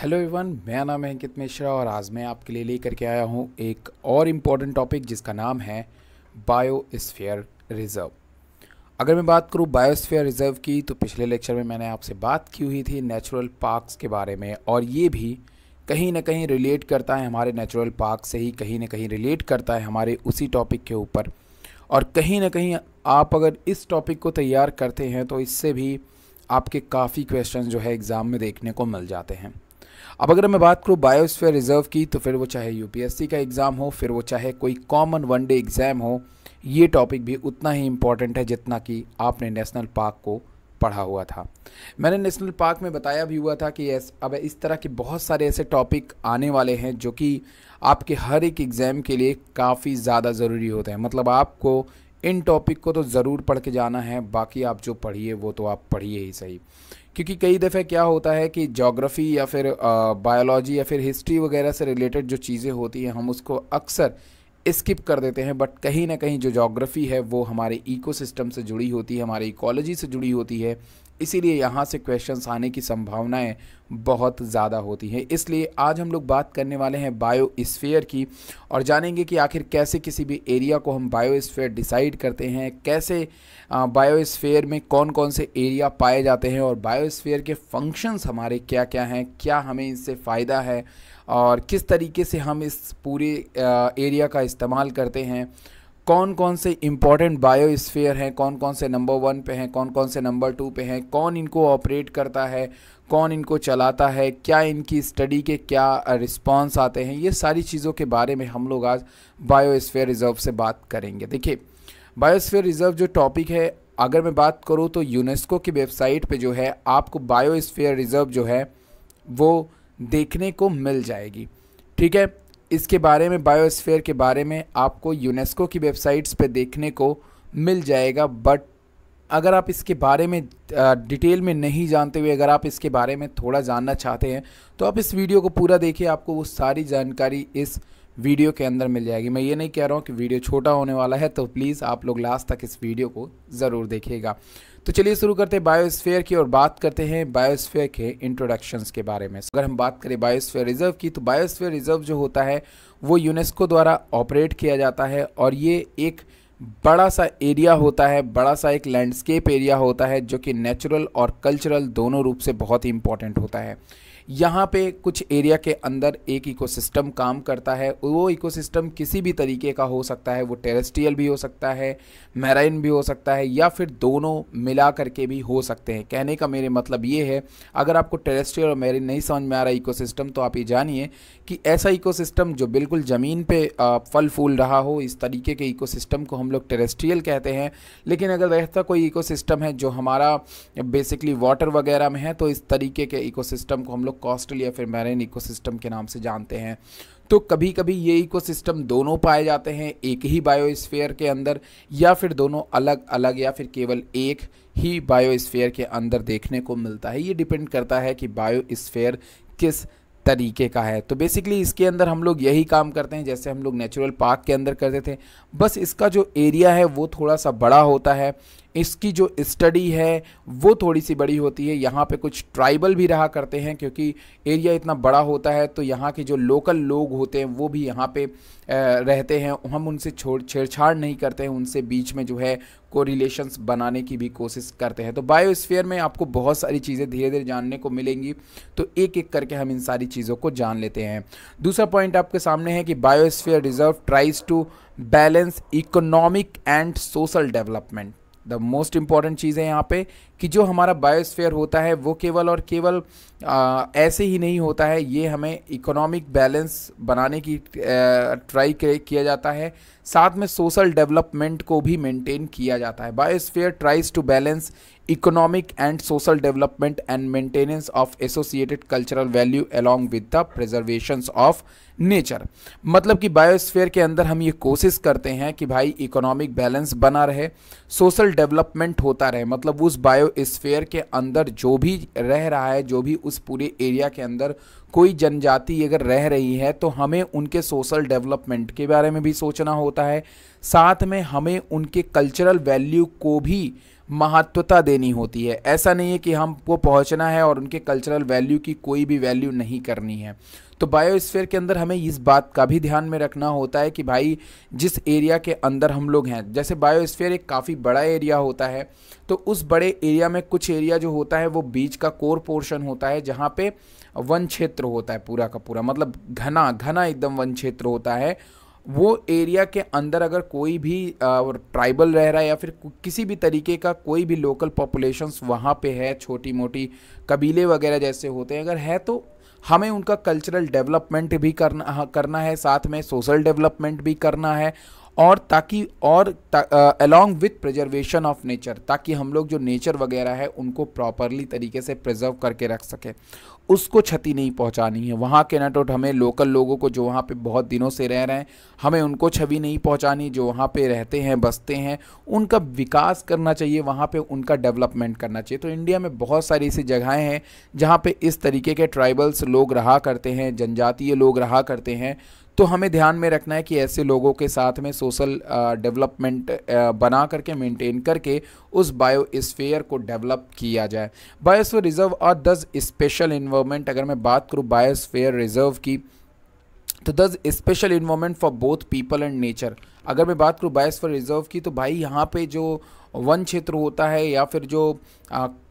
hello Avon मेरा नाम है अंकित मिश्रा और आज मैं आपके लिए लेकर के आया हूँ एक और इम्पॉर्टेंट टॉपिक जिसका नाम है बायोस्फीयर रिज़र्व अगर मैं बात करूँ बायोस्फीयर रिज़र्व की तो पिछले लेक्चर में मैंने आपसे बात की हुई थी नेचुरल पार्क्स के बारे में और ये भी कहीं ना कहीं रिलेट करता है हमारे नेचुरल पार्क से ही कहीं ना कहीं रिलेट करता है हमारे उसी टॉपिक के ऊपर और कहीं ना कहीं आप अगर इस टॉपिक को तैयार करते हैं तो इससे भी आपके काफ़ी क्वेश्चन जो है एग्ज़ाम में देखने को मिल जाते हैं अब अगर मैं बात करूँ बायोस्फीयर रिज़र्व की तो फिर वो चाहे यूपीएससी का एग्ज़ाम हो फिर वो चाहे कोई कॉमन वन डे एग्ज़ाम हो ये टॉपिक भी उतना ही इम्पॉर्टेंट है जितना कि आपने नेशनल पार्क को पढ़ा हुआ था मैंने नेशनल पार्क में बताया भी हुआ था कि एस, अब इस तरह के बहुत सारे ऐसे टॉपिक आने वाले हैं जो कि आपके हर एक एग्ज़ाम के लिए काफ़ी ज़्यादा ज़रूरी होते हैं मतलब आपको इन टॉपिक को तो ज़रूर पढ़ के जाना है बाकी आप जो पढ़िए वो तो आप पढ़िए ही सही क्योंकि कई दफ़े क्या होता है कि जोग्राफ़ी या फिर बायोलॉजी या फिर हिस्ट्री वगैरह से रिलेटेड जो चीज़ें होती हैं हम उसको अक्सर स्किप कर देते हैं बट कहीं ना कहीं जो जोग्राफ़ी है वो हमारे इकोसिस्टम से जुड़ी होती है हमारे इकोलॉजी से जुड़ी होती है इसीलिए यहाँ से क्वेश्चंस आने की संभावनाएं बहुत ज़्यादा होती हैं इसलिए आज हम लोग बात करने वाले हैं बायो स्फेयर की और जानेंगे कि आखिर कैसे किसी भी एरिया को हम बायो स्फेयर डिसाइड करते हैं कैसे बायो स्फेयर में कौन कौन से एरिया पाए जाते हैं और बायो स्फेयर के फंक्शंस हमारे क्या क्या हैं क्या हमें इससे फ़ायदा है और किस तरीके से हम इस पूरे एरिया का इस्तेमाल करते हैं कौन कौन से इंपॉर्टेंट बायोस्फीयर हैं कौन कौन से नंबर वन पे हैं कौन कौन से नंबर टू पे हैं कौन इनको ऑपरेट करता है कौन इनको चलाता है क्या इनकी स्टडी के क्या रिस्पॉन्स आते हैं ये सारी चीज़ों के बारे में हम लोग आज बायोस्फीयर रिज़र्व से बात करेंगे देखिए बायोस्फीयर रिज़र्व जो टॉपिक है अगर मैं बात करूँ तो यूनेस्को की वेबसाइट पर जो है आपको बायोस्फीयर रिज़र्व जो है वो देखने को मिल जाएगी ठीक है इसके बारे में बायोस्फेयर के बारे में आपको यूनेस्को की वेबसाइट्स पर देखने को मिल जाएगा बट अगर आप इसके बारे में डिटेल में नहीं जानते हुए अगर आप इसके बारे में थोड़ा जानना चाहते हैं तो आप इस वीडियो को पूरा देखिए आपको वो सारी जानकारी इस वीडियो के अंदर मिल जाएगी मैं ये नहीं कह रहा हूँ कि वीडियो छोटा होने वाला है तो प्लीज़ आप लोग लास्ट तक इस वीडियो को ज़रूर देखिएगा तो चलिए शुरू करते हैं बायोस्फेयर की और बात करते हैं बायोस्फेयर के इंट्रोडक्शन के बारे में अगर हम बात करें बायोस्फेयर रिजर्व की तो बायोस्फेयर रिजर्व जो होता है वो यूनेस्को द्वारा ऑपरेट किया जाता है और ये एक बड़ा सा एरिया होता है बड़ा सा एक लैंडस्केप एरिया होता है जो कि नेचुरल और कल्चरल दोनों रूप से बहुत ही इंपॉर्टेंट होता है यहाँ पे कुछ एरिया के अंदर एक इकोसिस्टम काम करता है वो इकोसिस्टम किसी भी तरीके का हो सकता है वो टेरेस्ट्रियल भी हो सकता है मैराइन भी हो सकता है या फिर दोनों मिला करके भी हो सकते हैं कहने का मेरे मतलब ये है अगर आपको टेरेस्ट्रियल और मैरिन नहीं समझ में आ रहा इकोसिस्टम तो आप ये जानिए कि ऐसा इकोसिस्टम जो बिल्कुल ज़मीन पर फल फूल रहा हो इस तरीके के इको को हम लोग टेरेस्ट्रियल कहते हैं लेकिन अगर ऐसा कोई इको है जो हमारा बेसिकली वाटर वगैरह में है तो इस तरीके के इको को हम लोग कॉस्टल या फिर मैरिन इकोसिस्टम के नाम से जानते हैं तो कभी कभी ये इकोसिस्टम दोनों पाए जाते हैं एक ही बायोस्फीयर के अंदर या फिर दोनों अलग अलग या फिर केवल एक ही बायोस्फीयर के अंदर देखने को मिलता है ये डिपेंड करता है कि बायोस्फीयर किस तरीके का है तो बेसिकली इसके अंदर हम लोग यही काम करते हैं जैसे हम लोग नेचुरल पार्क के अंदर करते थे बस इसका जो एरिया है वो थोड़ा सा बड़ा होता है इसकी जो स्टडी है वो थोड़ी सी बड़ी होती है यहाँ पे कुछ ट्राइबल भी रहा करते हैं क्योंकि एरिया इतना बड़ा होता है तो यहाँ के जो लोकल लोग होते हैं वो भी यहाँ पे रहते हैं हम उनसे छोड़ छेड़छाड़ नहीं करते हैं उनसे बीच में जो है कोरिलेशंस बनाने की भी कोशिश करते हैं तो बायोस्फीयर में आपको बहुत सारी चीज़ें धीरे धीरे जानने को मिलेंगी तो एक एक करके हम इन सारी चीज़ों को जान लेते हैं दूसरा पॉइंट आपके सामने है कि biosphere reserve tries to balance economic and social development the most important चीज़ है यहाँ पे कि जो हमारा बायोस्फेयर होता है वो केवल और केवल आ, ऐसे ही नहीं होता है ये हमें इकोनॉमिक बैलेंस बनाने की ट्राई किया जाता है साथ में सोशल डेवलपमेंट को भी मेंटेन किया जाता है biosphere tries to balance economic and social development and maintenance of associated cultural value along with the preservation of nature मतलब कि बायोस्फीयर के अंदर हम ये कोशिश करते हैं कि भाई इकोनॉमिक बैलेंस बना रहे सोशल डेवलपमेंट होता रहे मतलब उस बायोस्फीयर के अंदर जो भी रह रहा है जो भी उस पूरे एरिया के अंदर कोई जनजाति अगर रह रही है तो हमें उनके सोशल डेवलपमेंट के बारे में भी सोचना होता है साथ में हमें उनके कल्चरल वैल्यू को भी महत्वता देनी होती है ऐसा नहीं है कि हमको पहुंचना है और उनके कल्चरल वैल्यू की कोई भी वैल्यू नहीं करनी है तो बायोस्फेयर के अंदर हमें इस बात का भी ध्यान में रखना होता है कि भाई जिस एरिया के अंदर हम लोग हैं जैसे बायोस्फेयर एक काफ़ी बड़ा एरिया होता है तो उस बड़े एरिया में कुछ एरिया जो होता है वो बीच का कोर पोर्शन होता है जहाँ पर वन क्षेत्र होता है पूरा का पूरा मतलब घना घना एकदम वन क्षेत्र होता है वो एरिया के अंदर अगर कोई भी ट्राइबल रह रहा है या फिर किसी भी तरीके का कोई भी लोकल पॉपुलेशंस वहाँ पे है छोटी मोटी कबीले वगैरह जैसे होते हैं अगर है तो हमें उनका कल्चरल डेवलपमेंट भी करना हाँ, करना है साथ में सोशल डेवलपमेंट भी करना है और ताकि और along with preservation of nature ताकि हम लोग जो नेचर वगैरह है उनको प्रॉपरली तरीके से प्रिजर्व करके रख सकें उसको क्षति नहीं पहुंचानी है वहाँ के नटोट तो हमें लोकल लोगों को जो वहाँ पे बहुत दिनों से रह रहे हैं हमें उनको छवि नहीं पहुंचानी जो वहाँ पे रहते हैं बसते हैं उनका विकास करना चाहिए वहाँ पे उनका डेवलपमेंट करना चाहिए तो इंडिया में बहुत सारी ऐसी जगहें हैं जहाँ पे इस तरीके के ट्राइबल्स लोग रहा करते हैं जनजातीय लोग रहा करते हैं तो हमें ध्यान में रखना है कि ऐसे लोगों के साथ में सोशल डेवलपमेंट बना करके मेंटेन करके उस बायोस्फीयर को डेवलप किया जाए बायोस्फीयर रिजर्व और दस स्पेशल इन्वामेंट अगर मैं बात करूँ बायोस्फीयर रिजर्व की तो this special environment for both people and nature अगर मैं बात करूँ बायोस्फीयर रिजर्व की तो भाई यहाँ पे जो वन क्षेत्र होता है या फिर जो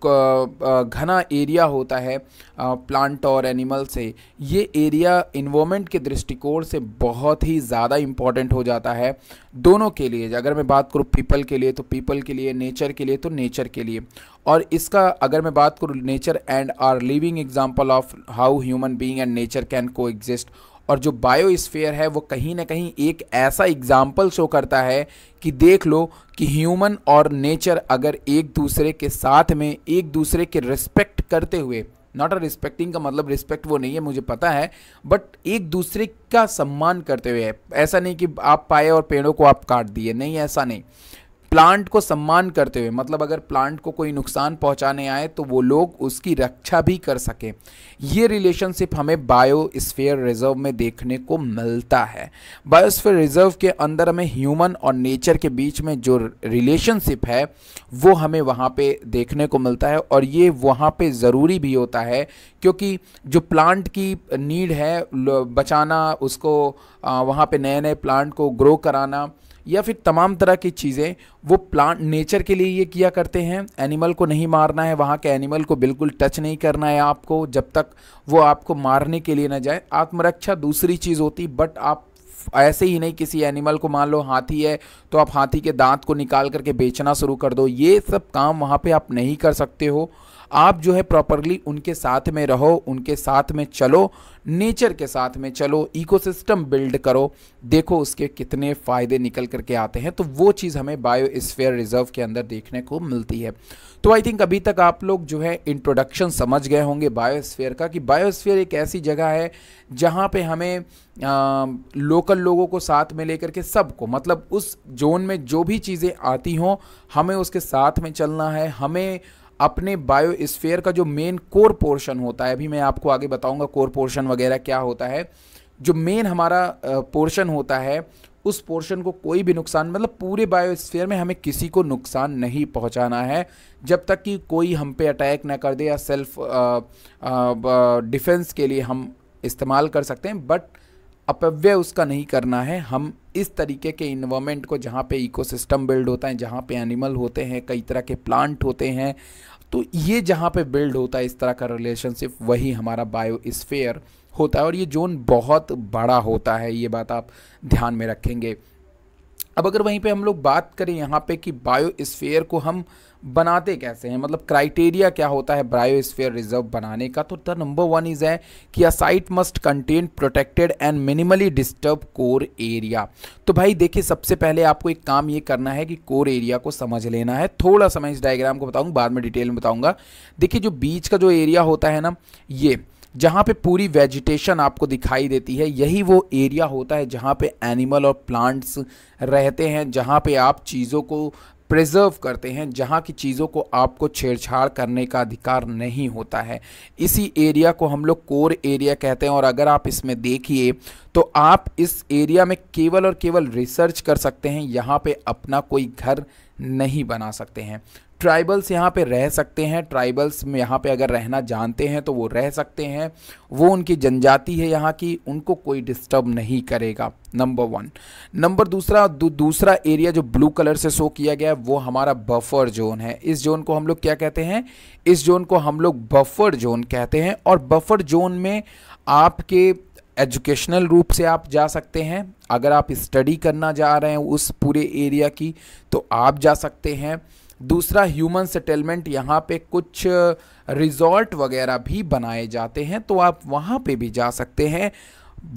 घना एरिया होता है प्लांट और एनिमल से ये एरिया इन्वॉर्मेंट के दृष्टिकोण से बहुत ही ज़्यादा इम्पॉर्टेंट हो जाता है दोनों के लिए अगर मैं बात करूँ पीपल के लिए तो पीपल के लिए नेचर के लिए तो नेचर के लिए और इसका अगर मैं बात करूँ nature and are living example of how human being and nature can coexist और जो बायोस्फेयर है वो कहीं ना कहीं एक ऐसा एग्जाम्पल शो करता है कि देख लो कि ह्यूमन और नेचर अगर एक दूसरे के साथ में एक दूसरे के रिस्पेक्ट करते हुए नॉट अ रिस्पेक्टिंग का मतलब रिस्पेक्ट वो नहीं है मुझे पता है बट एक दूसरे का सम्मान करते हुए ऐसा नहीं कि आप पाए और पेड़ों को आप काट दिए नहीं ऐसा नहीं प्लांट को सम्मान करते हुए मतलब अगर प्लांट को कोई नुकसान पहुंचाने आए तो वो लोग उसकी रक्षा भी कर सकें ये रिलेशनशिप हमें बायोस्फीयर रिजर्व में देखने को मिलता है बायोस्फीयर रिजर्व के अंदर हमें ह्यूमन और नेचर के बीच में जो रिलेशनशिप है वो हमें वहाँ पे देखने को मिलता है और ये वहाँ पे ज़रूरी भी होता है क्योंकि जो प्लांट की नीड है बचाना उसको वहाँ पे नए नए प्लांट को ग्रो कराना या फिर तमाम तरह की चीज़ें वो प्लांट नेचर के लिए ये किया करते हैं एनिमल को नहीं मारना है वहाँ के एनिमल को बिल्कुल टच नहीं करना है आपको जब तक वो आपको मारने के लिए ना जाए आत्मरक्षा दूसरी चीज़ होती बट आप ऐसे ही नहीं किसी एनिमल को मान लो हाथी है तो आप हाथी के दांत को निकाल करके बेचना शुरू कर दो ये सब काम वहाँ पे आप नहीं कर सकते हो आप जो है प्रॉपरली उनके साथ में रहो उनके साथ में चलो नेचर के साथ में चलो इकोसिस्टम बिल्ड करो देखो उसके कितने फ़ायदे निकल करके आते हैं तो वो चीज़ हमें बायो स्फेयर रिजर्व के अंदर देखने को मिलती है तो आई थिंक अभी तक आप लोग जो है इंट्रोडक्शन समझ गए होंगे बायोस्फेयर का कि बायोस्फेयर एक ऐसी जगह है जहाँ पे हमें आ, लोकल लोगों को साथ में लेकर के सबको मतलब उस जोन में जो भी चीज़ें आती हों हमें उसके साथ में चलना है हमें अपने बायोस्फेयर का जो मेन कोर पोर्शन होता है अभी मैं आपको आगे बताऊंगा कोर पोर्शन वगैरह क्या होता है जो मेन हमारा पोर्शन होता है उस पोर्शन को कोई भी नुकसान मतलब पूरे बायोस्फीयर में हमें किसी को नुकसान नहीं पहुंचाना है जब तक कि कोई हम पे अटैक ना कर दे या सेल्फ डिफेंस के लिए हम इस्तेमाल कर सकते हैं बट अपव्यय उसका नहीं करना है हम इस तरीके के इन्वामेंट को जहाँ पे इकोसिस्टम बिल्ड होता है जहाँ पे एनिमल होते हैं कई तरह के प्लांट होते हैं तो ये जहाँ पे बिल्ड होता है इस तरह का रिलेशनशिप वही हमारा बायो स्फेयर होता है और ये जोन बहुत बड़ा होता है ये बात आप ध्यान में रखेंगे अब अगर वहीं पे हम लोग बात करें यहाँ पे कि बायोस्फीयर को हम बनाते कैसे हैं मतलब क्राइटेरिया क्या होता है ब्रायोस्फीयर रिजर्व बनाने का तो द नंबर वन इज़ है कि a site must contain protected and minimally disturb core area तो भाई देखिए सबसे पहले आपको एक काम ये करना है कि कोर एरिया को समझ लेना है थोड़ा सा मैं इस डायग्राम को बताऊँ बाद में डिटेल में बताऊँगा देखिए जो बीच का जो एरिया होता है ना ये जहाँ पे पूरी वेजिटेशन आपको दिखाई देती है यही वो एरिया होता है जहाँ पे एनिमल और प्लांट्स रहते हैं जहाँ पे आप चीज़ों को प्रिजर्व करते हैं जहाँ की चीज़ों को आपको छेड़छाड़ करने का अधिकार नहीं होता है इसी एरिया को हम लोग कोर एरिया कहते हैं और अगर आप इसमें देखिए तो आप इस एरिया में केवल और केवल रिसर्च कर सकते हैं यहाँ पे अपना कोई घर नहीं बना सकते हैं ट्राइबल्स यहाँ पे रह सकते हैं ट्राइबल्स में यहाँ पे अगर रहना जानते हैं तो वो रह सकते हैं वो उनकी जनजाति है यहाँ की उनको कोई डिस्टर्ब नहीं करेगा नंबर वन नंबर दूसरा दू, दूसरा एरिया जो ब्लू कलर से शो किया गया है वो हमारा बफर जोन है इस जोन को हम लोग क्या कहते हैं इस जोन को हम लोग बफर जोन कहते हैं और बफर जोन में आपके एजुकेशनल रूप से आप जा सकते हैं अगर आप स्टडी करना जा रहे हैं उस पूरे एरिया की तो आप जा सकते हैं दूसरा ह्यूमन सेटलमेंट यहाँ पे कुछ रिजॉर्ट वगैरह भी बनाए जाते हैं तो आप वहाँ पे भी जा सकते हैं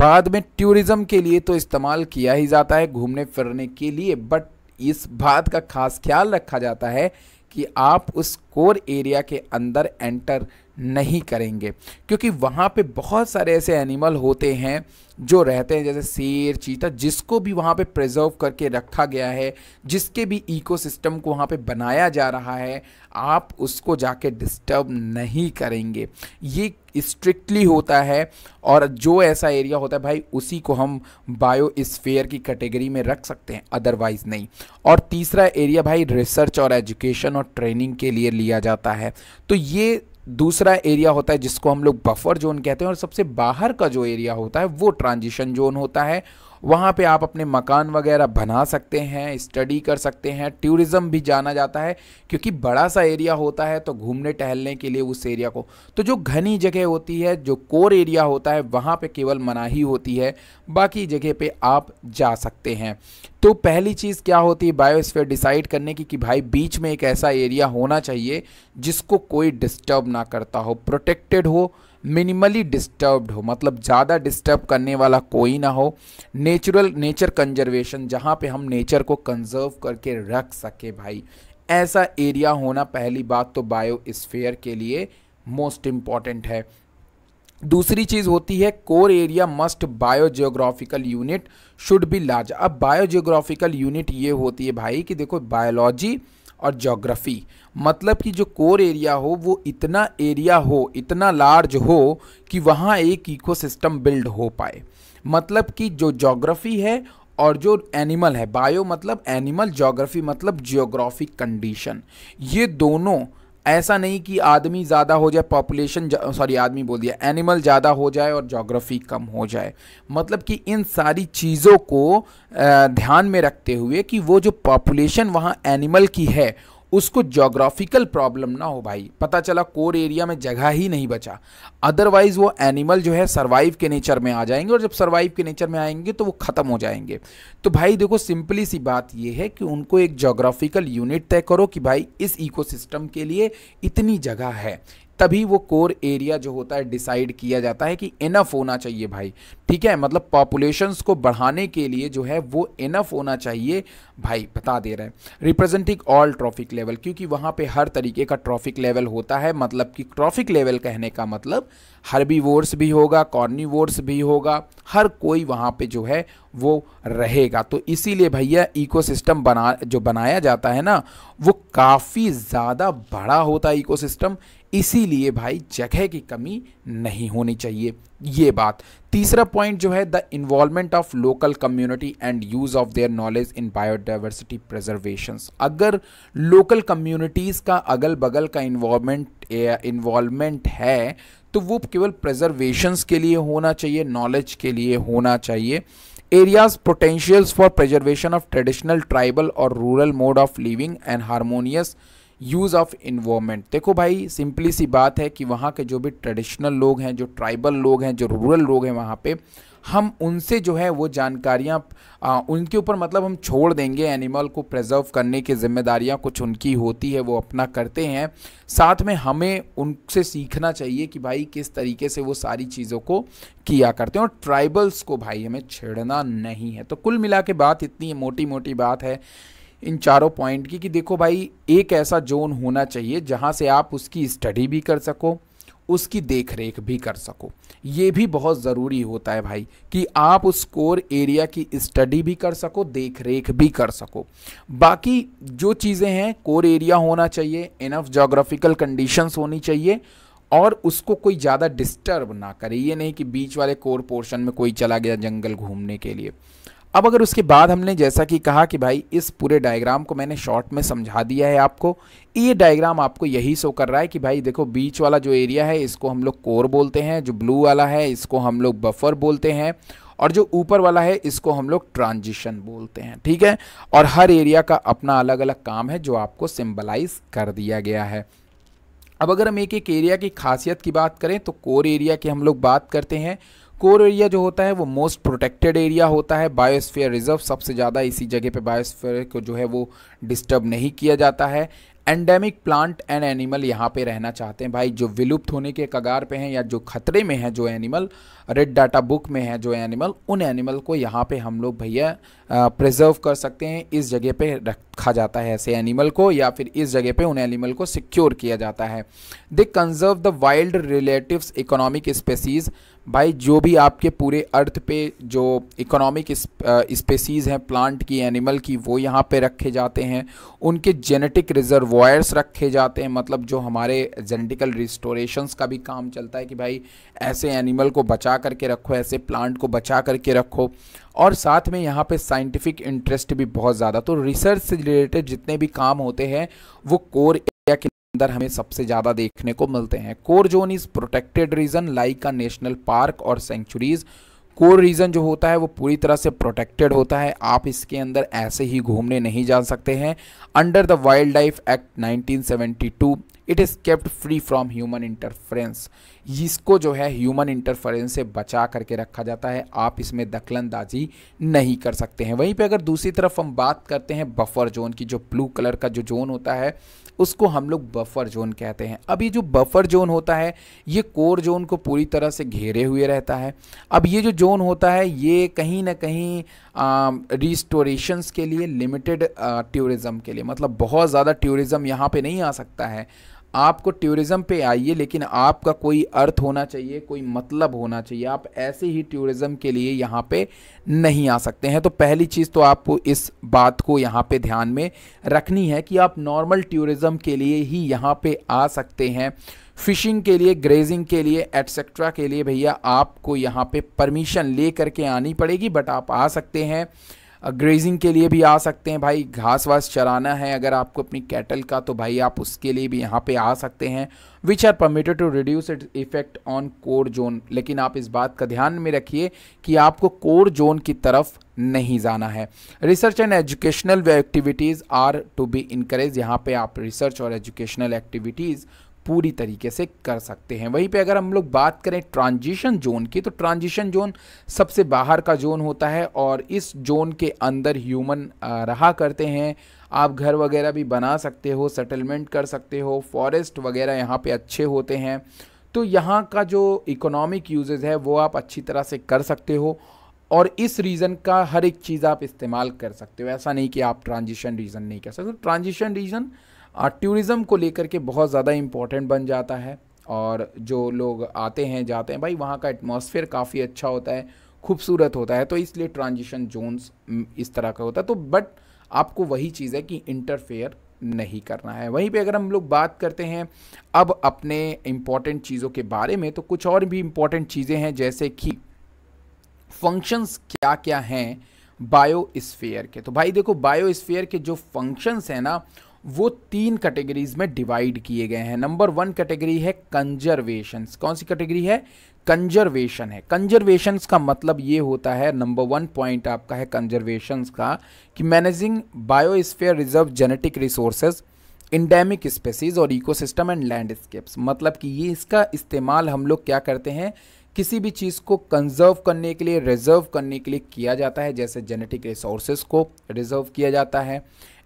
बाद में टूरिज़म के लिए तो इस्तेमाल किया ही जाता है घूमने फिरने के लिए बट इस बात का खास ख्याल रखा जाता है कि आप उस कोर एरिया के अंदर एंटर नहीं करेंगे क्योंकि वहाँ पे बहुत सारे ऐसे एनिमल होते हैं जो रहते हैं जैसे शेर चीता जिसको भी वहाँ पे प्रिजर्व करके रखा गया है जिसके भी इकोसिस्टम को वहाँ पे बनाया जा रहा है आप उसको जाके डिस्टर्ब नहीं करेंगे ये स्ट्रिक्टली होता है और जो ऐसा एरिया होता है भाई उसी को हम बायो स्फेयर की कैटेगरी में रख सकते हैं अदरवाइज नहीं और तीसरा एरिया भाई रिसर्च और एजुकेशन और ट्रेनिंग के लिए लिया जाता है तो ये दूसरा एरिया होता है जिसको हम लोग बफर जोन कहते हैं और सबसे बाहर का जो एरिया होता है वो ट्रांजिशन जोन होता है वहाँ पे आप अपने मकान वगैरह बना सकते हैं स्टडी कर सकते हैं टूरिज़्म भी जाना जाता है क्योंकि बड़ा सा एरिया होता है तो घूमने टहलने के लिए उस एरिया को तो जो घनी जगह होती है जो कोर एरिया होता है वहाँ पे केवल मनाही होती है बाकी जगह पे आप जा सकते हैं तो पहली चीज़ क्या होती है बायोस्फेयर डिसाइड करने की कि भाई बीच में एक ऐसा एरिया होना चाहिए जिसको कोई डिस्टर्ब ना करता हो प्रोटेक्टेड हो मिनिमली डिस्टर्ब्ड हो मतलब ज़्यादा डिस्टर्ब करने वाला कोई ना हो नेचुरल नेचर कंजर्वेशन जहाँ पे हम नेचर को कंजर्व करके रख सके भाई ऐसा एरिया होना पहली बात तो बायो स्फेयर के लिए मोस्ट इम्पॉर्टेंट है दूसरी चीज़ होती है core area must biogeographical unit should be large अब बायो जियोग्राफिकल यूनिट ये होती है भाई कि देखो बायोलॉजी और जोग्राफ़ी मतलब कि जो कोर एरिया हो वो इतना एरिया हो इतना लार्ज हो कि वहाँ एक इकोसिस्टम बिल्ड हो पाए मतलब कि जो जोग्राफ़ी है और जो एनिमल है बायो मतलब एनिमल जोग्राफ़ी मतलब जियोग्राफिक कंडीशन ये दोनों ऐसा नहीं कि आदमी ज़्यादा हो जाए पॉपुलेशन सॉरी आदमी बोल दिया एनिमल ज़्यादा हो जाए और जोग्राफी कम हो जाए मतलब कि इन सारी चीज़ों को ध्यान में रखते हुए कि वो जो पॉपुलेशन वहाँ एनिमल की है उसको जोग्राफिकल प्रॉब्लम ना हो भाई पता चला कोर एरिया में जगह ही नहीं बचा अदरवाइज़ वो एनिमल जो है सर्वाइव के नेचर में आ जाएंगे और जब सर्वाइव के नेचर में आएंगे तो वो ख़त्म हो जाएंगे तो भाई देखो सिंपली सी बात ये है कि उनको एक जोग्राफिकल यूनिट तय करो कि भाई इस इकोसिस्टम के लिए इतनी जगह है तभी वो कोर एरिया जो होता है डिसाइड किया जाता है कि इनफ होना चाहिए भाई ठीक है मतलब पॉपुलेशंस को बढ़ाने के लिए जो है वो इनफ होना चाहिए भाई बता दे रहे हैं रिप्रेजेंटिंग ऑल ट्रॉफिक लेवल क्योंकि वहाँ पे हर तरीके का ट्रॉफिक लेवल होता है मतलब कि ट्रॉफिक लेवल कहने का मतलब वोर्स भी होगा कॉर्नी वोर्स भी होगा हर कोई वहाँ पे जो है वो रहेगा तो इसीलिए भैया इकोसिस्टम बना जो बनाया जाता है ना वो काफ़ी ज़्यादा बड़ा होता है इकोसिस्टम इसीलिए भाई जगह की कमी नहीं होनी चाहिए ये बात तीसरा पॉइंट जो है the involvement of local community and use of their knowledge in biodiversity preservation अगर लोकल कम्युनिटीज़ का अगल बगल का इन्वॉल्वमेंट इन्वॉल्वमेंट है तो वो केवल प्रजर्वेशन के लिए होना चाहिए नॉलेज के लिए होना चाहिए areas potentials for preservation of traditional tribal और rural mode of living and harmonious use of environment देखो भाई सिंपली सी बात है कि वहाँ के जो भी ट्रेडिशनल लोग हैं जो ट्राइबल लोग हैं जो रूरल लोग हैं वहाँ पे हम उनसे जो है वो जानकारियाँ उनके ऊपर मतलब हम छोड़ देंगे एनिमल को प्रिजर्व करने की जिम्मेदारियाँ कुछ उनकी होती है वो अपना करते हैं साथ में हमें उनसे सीखना चाहिए कि भाई किस तरीके से वो सारी चीज़ों को किया करते हैं और ट्राइबल्स को भाई हमें छेड़ना नहीं है तो कुल मिला के बात इतनी मोटी मोटी बात है इन चारों पॉइंट की कि देखो भाई एक ऐसा जोन होना चाहिए जहाँ से आप उसकी स्टडी भी कर सको उसकी देख रेख भी कर सको ये भी बहुत ज़रूरी होता है भाई कि आप उस कोर एरिया की स्टडी भी कर सको देख रेख भी कर सको बाकी जो चीज़ें हैं कोर एरिया होना चाहिए इनफ जोग्राफिकल कंडीशंस होनी चाहिए और उसको कोई ज़्यादा डिस्टर्ब ना करे ये नहीं कि बीच वाले कोर पोर्शन में कोई चला गया जंगल घूमने के लिए अब अगर उसके बाद हमने जैसा कि कहा कि भाई इस पूरे डायग्राम को मैंने शॉर्ट में समझा दिया है आपको ये डायग्राम आपको यही शो कर रहा है कि भाई देखो बीच वाला जो एरिया है इसको हम लोग कोर बोलते हैं जो ब्लू वाला है इसको हम लोग बफर बोलते हैं और जो ऊपर वाला है इसको हम लोग ट्रांजिशन बोलते हैं ठीक है और हर एरिया का अपना अलग अलग काम है जो आपको सिम्बलाइज कर दिया गया है अब अगर हम एक एक एरिया की खासियत की बात करें तो कोर एरिया की हम लोग बात करते हैं कोर एरिया जो होता है वो मोस्ट प्रोटेक्टेड एरिया होता है बायोस्फीयर रिजर्व सबसे ज़्यादा इसी जगह पे बायोस्फीयर को जो है वो डिस्टर्ब नहीं किया जाता है एंडेमिक प्लांट एंड एनिमल यहाँ पे रहना चाहते हैं भाई जो विलुप्त होने के कगार पे हैं या जो खतरे में हैं जो एनिमल रेड डाटा बुक में है जो एनिमल उन एनिमल को यहाँ पे हम लोग भैया प्रिजर्व कर सकते हैं इस जगह पे रखा जाता है ऐसे एनिमल को या फिर इस जगह पे उन एनिमल को सिक्योर किया जाता है they conserve the wild relative economic species भाई जो भी आपके पूरे अर्थ पे जो इकोनॉमिक स्पेसीज़ हैं प्लांट की एनिमल की वो यहाँ पे रखे जाते हैं उनके जेनेटिक रिजर्वायर्स रखे जाते हैं मतलब जो हमारे जेनेटिकल रिस्टोरेशंस का भी काम चलता है कि भाई ऐसे एनिमल को बचा करके रखो ऐसे प्लांट को बचा करके रखो और साथ में यहाँ पे साइंटिफिक इंटरेस्ट भी बहुत ज़्यादा तो रिसर्च से रिलेटेड जितने भी काम होते हैं वो कोर एरिया के अंदर हमें सबसे ज़्यादा देखने को मिलते हैं core zone is protected region like a national park और सेंचुरीज़ कोर रीजन जो होता है वो पूरी तरह से प्रोटेक्टेड होता है आप इसके अंदर ऐसे ही घूमने नहीं जा सकते हैं under the wildlife act 1972 it is kept free from human interference इसको जो है ह्यूमन इंटरफेरेंस से बचा करके रखा जाता है आप इसमें दखलंदाजी नहीं कर सकते हैं वहीं पे अगर दूसरी तरफ हम बात करते हैं बफर जोन की जो ब्लू कलर का जो जोन होता है उसको हम लोग बफर जोन कहते हैं अब ये जो बफर जोन होता है ये कोर जोन को पूरी तरह से घेरे हुए रहता है अब ये जो जोन होता है ये कहीं ना कहीं रिस्टोरेशंस के लिए लिमिटेड टूरिज़म के लिए मतलब बहुत ज़्यादा टूरिज़म यहाँ पे नहीं आ सकता है आपको टूरिज्म पे आइए लेकिन आपका कोई अर्थ होना चाहिए कोई मतलब होना चाहिए आप ऐसे ही टूरिज्म के लिए यहाँ पे नहीं आ सकते हैं तो पहली चीज़ तो आपको इस बात को यहाँ पे ध्यान में रखनी है कि आप नॉर्मल टूरिज्म के लिए ही यहाँ पे आ सकते हैं फ़िशिंग के लिए ग्रेजिंग के लिए एट्सेट्रा के लिए भैया आपको यहाँ परमिशन ले करके आनी पड़ेगी बट आप आ सकते हैं ग्रेजिंग के लिए भी आ सकते हैं भाई घास वास चराना है अगर आपको अपनी कैटल का तो भाई आप उसके लिए भी यहाँ पे आ सकते हैं which are permitted to reduce it effect on core zone लेकिन आप इस बात का ध्यान में रखिए कि आपको कोर जोन की तरफ नहीं जाना है research and educational activities are to be increase यहाँ पे आप रिसर्च और एजुकेशनल एक्टिविटीज़ पूरी तरीके से कर सकते हैं वहीं पे अगर हम लोग बात करें ट्रांजिशन जोन की तो ट्रांजिशन जोन सबसे बाहर का जोन होता है और इस जोन के अंदर ह्यूमन रहा करते हैं आप घर वगैरह भी बना सकते हो सेटलमेंट कर सकते हो फॉरेस्ट वगैरह यहाँ पे अच्छे होते हैं तो यहाँ का जो इकोनॉमिक यूजेज है वो आप अच्छी तरह से कर सकते हो और इस रीज़न का हर एक चीज़ आप इस्तेमाल कर सकते हो ऐसा नहीं कि आप ट्रांजिशन रीज़न नहीं कर सकते तो ट्रांजिशन रीज़न टूरिज़म को लेकर के बहुत ज़्यादा इम्पोर्टेंट बन जाता है और जो लोग आते हैं जाते हैं भाई वहाँ का एटमॉस्फेयर काफ़ी अच्छा होता है खूबसूरत होता है तो इसलिए ट्रांजिशन जोन्स इस तरह का होता है तो बट आपको वही चीज़ है कि इंटरफेयर नहीं करना है वहीं पे अगर हम लोग बात करते हैं अब अपने इम्पॉर्टेंट चीज़ों के बारे में तो कुछ और भी इम्पॉर्टेंट चीज़ें हैं जैसे कि फंक्शंस क्या क्या हैं बायोस्फीयर के तो भाई देखो बायोस्फीयर के जो फंक्शंस हैं ना वो तीन कैटेगरीज में डिवाइड किए गए हैं नंबर वन कैटेगरी है कंजर्वेशन कौन सी कैटेगरी है कंजर्वेशन है कंजर्वेशन का मतलब ये होता है नंबर वन पॉइंट आपका है कंजर्वेशन का कि managing biosphere reserve genetic resources endemic species और इकोसिस्टम एंड लैंडस्केप्स मतलब कि ये इसका इस्तेमाल हम लोग क्या करते हैं किसी भी चीज़ को कंजर्व करने के लिए रिजर्व करने के लिए किया जाता है जैसे जेनेटिक रिसोर्सेज को रिजर्व किया जाता है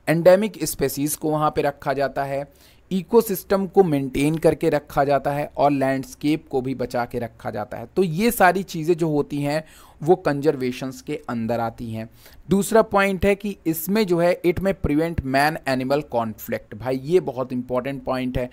एंडेमिक स्पेसीज़ को वहाँ पे रखा जाता है इकोसिस्टम को मेंटेन करके रखा जाता है और लैंडस्केप को भी बचा के रखा जाता है तो ये सारी चीज़ें जो होती हैं वो कंजर्वेशंस के अंदर आती हैं दूसरा पॉइंट है कि इसमें जो है इट में प्रिवेंट मैन एनिमल कॉन्फ्लिक्ट भाई ये बहुत इंपॉर्टेंट पॉइंट है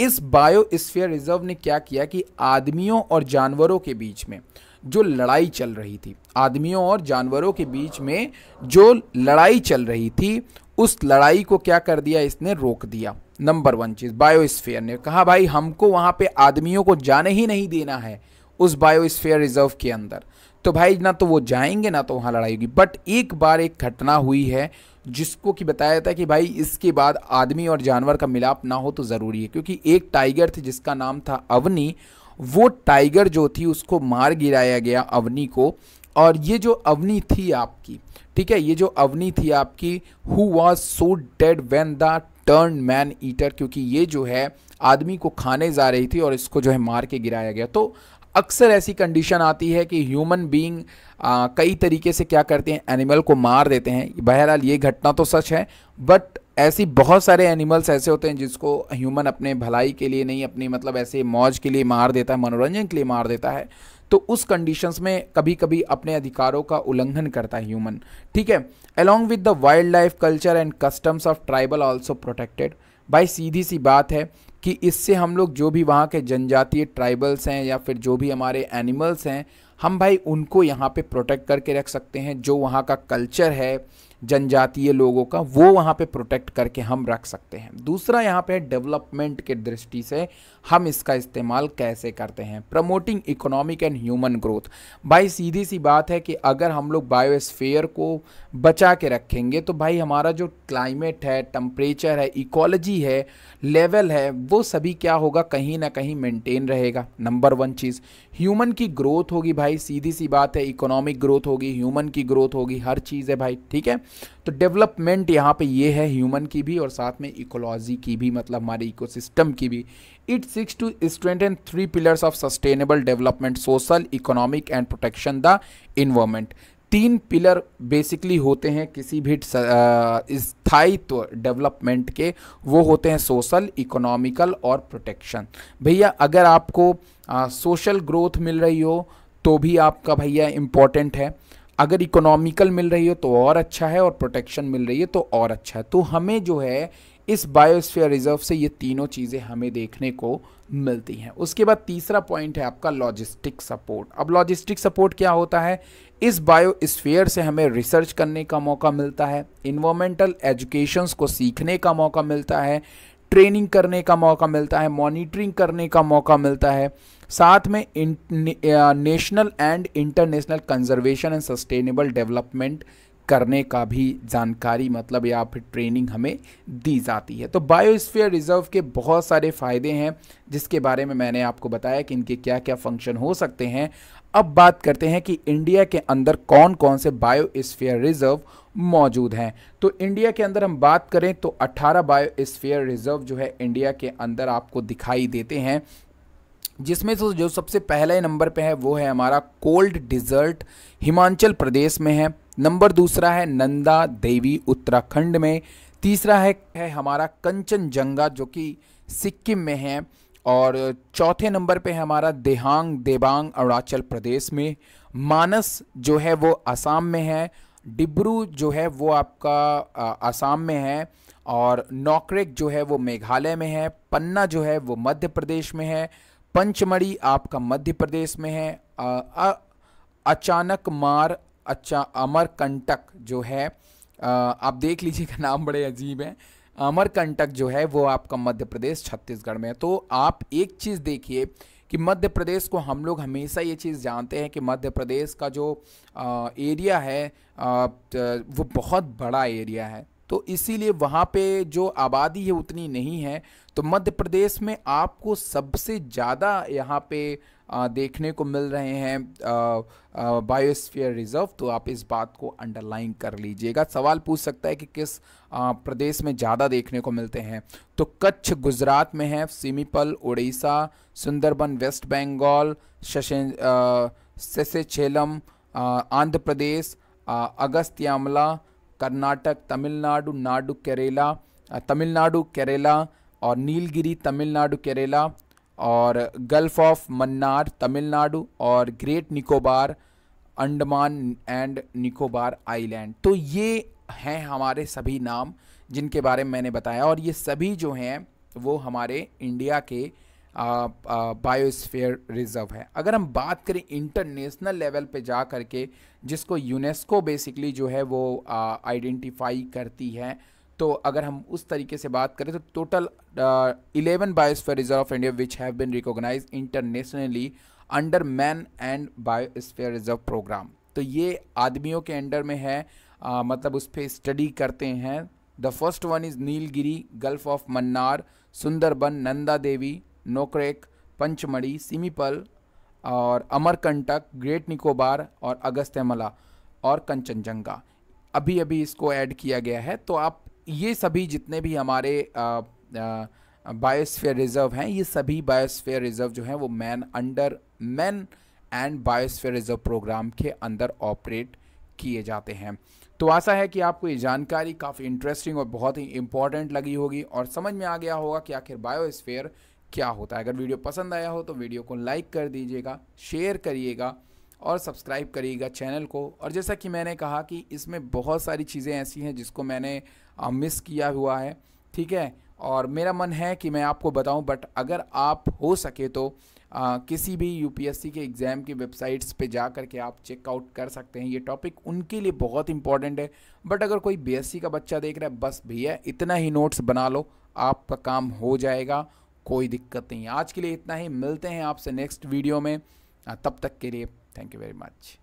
इस बायोस्फीयर रिजर्व ने क्या किया कि आदमियों और जानवरों के बीच में जो लड़ाई चल रही थी आदमियों और जानवरों के बीच में जो लड़ाई चल रही थी उस लड़ाई को क्या कर दिया इसने रोक दिया नंबर वन चीज़ बायोस्फीयर ने कहा भाई हमको वहाँ पे आदमियों को जाने ही नहीं देना है उस बायोस्फीयर रिजर्व के अंदर तो भाई ना तो वो जाएंगे ना तो वहाँ लड़ाई होगी बट एक बार एक घटना हुई है जिसको कि बताया जाता है कि भाई इसके बाद आदमी और जानवर का मिलाप ना हो तो ज़रूरी है क्योंकि एक टाइगर थे जिसका नाम था अवनी वो टाइगर जो थी उसको मार गिराया गया अवनी को और ये जो अवनी थी आपकी ठीक है ये जो अवनी थी आपकी who was shot dead when the turn man eater क्योंकि ये जो है आदमी को खाने जा रही थी और इसको जो है मार के गिराया गया तो अक्सर ऐसी कंडीशन आती है कि ह्यूमन बीइंग कई तरीके से क्या करते हैं एनिमल को मार देते हैं बहरहाल ये घटना तो सच है बट ऐसी बहुत सारे एनिमल्स ऐसे होते हैं जिसको ह्यूमन अपने भलाई के लिए नहीं अपनी मतलब ऐसे मौज के लिए मार देता है मनोरंजन के लिए मार देता है तो उस कंडीशंस में कभी कभी अपने अधिकारों का उल्लंघन करता है ह्यूमन ठीक है along with the wildlife culture and customs of tribal also protected भाई सीधी सी बात है कि इससे हम लोग जो भी वहाँ के जनजातीय ट्राइबल्स हैं या फिर जो भी हमारे एनिमल्स हैं हम भाई उनको यहाँ पे प्रोटेक्ट करके रख सकते हैं जो वहाँ का कल्चर है जनजातीय लोगों का वो वहाँ पे प्रोटेक्ट करके हम रख सकते हैं दूसरा यहाँ पे डेवलपमेंट के दृष्टि से हम इसका इस्तेमाल कैसे करते हैं promoting economic and human growth भाई सीधी सी बात है कि अगर हम लोग बायोस्फेयर को बचा के रखेंगे तो भाई हमारा जो क्लाइमेट है टम्परेचर है इकोलॉजी है लेवल है वो सभी क्या होगा कहीं ना कहीं मेंटेन रहेगा नंबर वन चीज़ ह्यूमन की ग्रोथ होगी भाई सीधी सी बात है इकोनॉमिक ग्रोथ होगी ह्यूमन की ग्रोथ होगी हर चीज़ है भाई ठीक है तो डेवलपमेंट यहाँ पे ये है ह्यूमन की भी और साथ में इकोलॉजी की भी मतलब हमारे इकोसिस्टम की भी it six to and three pillars of sustainable development social economic and protection the environment तीन पिलर बेसिकली होते हैं किसी भी स्थायित्व डेवलपमेंट के वो होते हैं सोशल इकोनॉमिकल और प्रोटेक्शन भैया अगर आपको सोशल ग्रोथ मिल रही हो तो भी आपका भैया इम्पोर्टेंट है अगर इकोनॉमिकल मिल रही हो तो और अच्छा है और प्रोटेक्शन मिल रही है तो और अच्छा है तो हमें जो है इस बायोस्फीयर रिजर्व से ये तीनों चीज़ें हमें देखने को मिलती हैं उसके बाद तीसरा पॉइंट है आपका लॉजिस्टिक सपोर्ट अब लॉजिस्टिक सपोर्ट क्या होता है इस बायोस्फीयर से हमें रिसर्च करने का मौका मिलता है इन्वामेंटल एजुकेशंस को सीखने का मौका मिलता है ट्रेनिंग करने का मौका मिलता है मॉनिटरिंग करने का मौका मिलता है साथ में national and international conservation and sustainable development करने का भी जानकारी मतलब या फिर ट्रेनिंग हमें दी जाती है तो बायोस्फीयर रिजर्व के बहुत सारे फ़ायदे हैं जिसके बारे में मैंने आपको बताया कि इनके क्या क्या फंक्शन हो सकते हैं अब बात करते हैं कि इंडिया के अंदर कौन कौन से बायोस्फीयर रिजर्व मौजूद हैं तो इंडिया के अंदर हम बात करें तो 18 बायोस्फीयर रिजर्व जो है इंडिया के अंदर आपको दिखाई देते हैं जिसमें से जो सबसे पहले नंबर पे है वो है हमारा कोल्ड डिजर्ट हिमाचल प्रदेश में है नंबर दूसरा है नंदा देवी उत्तराखंड में तीसरा है, है हमारा कंचनजंगा जो कि सिक्किम में है और चौथे नंबर पे है हमारा देहांग देबांग अरुणाचल प्रदेश में मानस जो है वो असम में है डिब्रू जो है वो आपका आसाम में है और नौकरेक जो है वो मेघालय में है पन्ना जो है वो मध्य प्रदेश में है पंचमढ़ी आपका मध्य प्रदेश में है आ, आ, अचानक मार अचा अमरकंटक जो है आ, आप देख लीजिएगा नाम बड़े अजीब हैं अमरकंटक जो है वो आपका मध्य प्रदेश छत्तीसगढ़ में है तो आप एक चीज़ देखिए कि मध्य प्रदेश को हम लोग हमेशा ये चीज़ जानते हैं कि मध्य प्रदेश का जो आ, एरिया है आ, वो बहुत बड़ा एरिया है तो इसीलिए वहाँ पे जो आबादी है उतनी नहीं है तो मध्य प्रदेश में आपको सबसे ज़्यादा यहाँ पे देखने को मिल रहे हैं बायोस्फीयर रिजर्व तो आप इस बात को अंडरलाइन कर लीजिएगा सवाल पूछ सकता है कि किस प्रदेश में ज़्यादा देखने को मिलते हैं तो कच्छ गुजरात में है सिमीपल उड़ीसा सुंदरबन वेस्ट बंगाल छेलम आंध्र प्रदेश अगस्त्यामला कर्नाटक तमिलनाडु नाडु केरला तमिलनाडु केरला और नीलगिरी तमिलनाडु केरला और गल्फ ऑफ मन्नार तमिलनाडु और great Nicobar Andaman and Nicobar island तो ये हैं हमारे सभी नाम जिनके बारे में मैंने बताया और ये सभी जो हैं वो हमारे इंडिया के बायोस्फीयर रिजर्व है अगर हम बात करें इंटरनेशनल लेवल पे जा कर के जिसको यूनेस्को बेसिकली जो है वो आइडेंटिफाई करती है तो अगर हम उस तरीके से बात करें तो total eleven biosphere reserve of India which have been recognise internationally under man and biosphere reserve programme तो ये आदमियों के अंडर में है आ, मतलब उस पर स्टडी करते हैं the first one is Nilgiri gulf of Mannar Sundarban Nanda Devi Nokrek Pachmarhi Simlipal और अमरकंटक ग्रेट निकोबार और अगस्त्यमला और कंचनजंगा अभी अभी इसको ऐड किया गया है तो आप ये सभी जितने भी हमारे बायोस्फीयर रिजर्व हैं ये सभी बायोस्फीयर रिजर्व जो हैं वो man under man and biosphere reserve programme के अंदर ऑपरेट किए जाते हैं तो आशा है कि आपको ये जानकारी काफ़ी इंटरेस्टिंग और बहुत ही इंपॉर्टेंट लगी होगी और समझ में आ गया होगा कि आखिर बायोस्फीयर क्या होता है अगर वीडियो पसंद आया हो तो वीडियो को लाइक कर दीजिएगा शेयर करिएगा और सब्सक्राइब करिएगा चैनल को और जैसा कि मैंने कहा कि इसमें बहुत सारी चीज़ें ऐसी हैं जिसको मैंने मिस किया हुआ है ठीक है और मेरा मन है कि मैं आपको बताऊं बट अगर आप हो सके तो आ, किसी भी यूपीएससी के एग्ज़ाम की वेबसाइट्स पे जा करके आप चेकआउट कर सकते हैं ये टॉपिक उनके लिए बहुत इंपॉर्टेंट है बट अगर कोई बीएससी का बच्चा देख रहा है बस भैया इतना ही नोट्स बना लो आपका काम हो जाएगा कोई दिक्कत नहीं आज के लिए इतना ही मिलते हैं आपसे नेक्स्ट वीडियो में तब तक के लिए थैंक यू वेरी मच